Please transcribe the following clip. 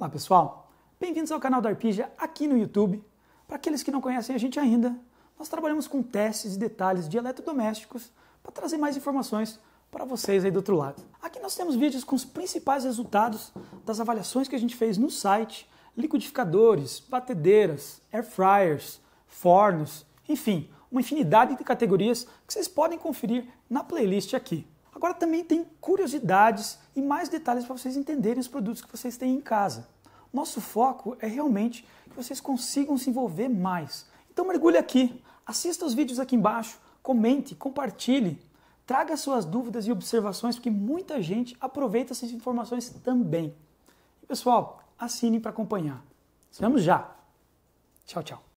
Olá pessoal, bem-vindos ao canal da Arpija aqui no YouTube. Para aqueles que não conhecem a gente ainda, nós trabalhamos com testes e detalhes de eletrodomésticos para trazer mais informações para vocês aí do outro lado. Aqui nós temos vídeos com os principais resultados das avaliações que a gente fez no site, liquidificadores, batedeiras, air fryers, fornos, enfim, uma infinidade de categorias que vocês podem conferir na playlist aqui. Agora também tem curiosidades e mais detalhes para vocês entenderem os produtos que vocês têm em casa. Nosso foco é realmente que vocês consigam se envolver mais. Então mergulhe aqui, assista os vídeos aqui embaixo, comente, compartilhe, traga suas dúvidas e observações, porque muita gente aproveita essas informações também. E pessoal, assine para acompanhar. Nos vemos já. Tchau, tchau.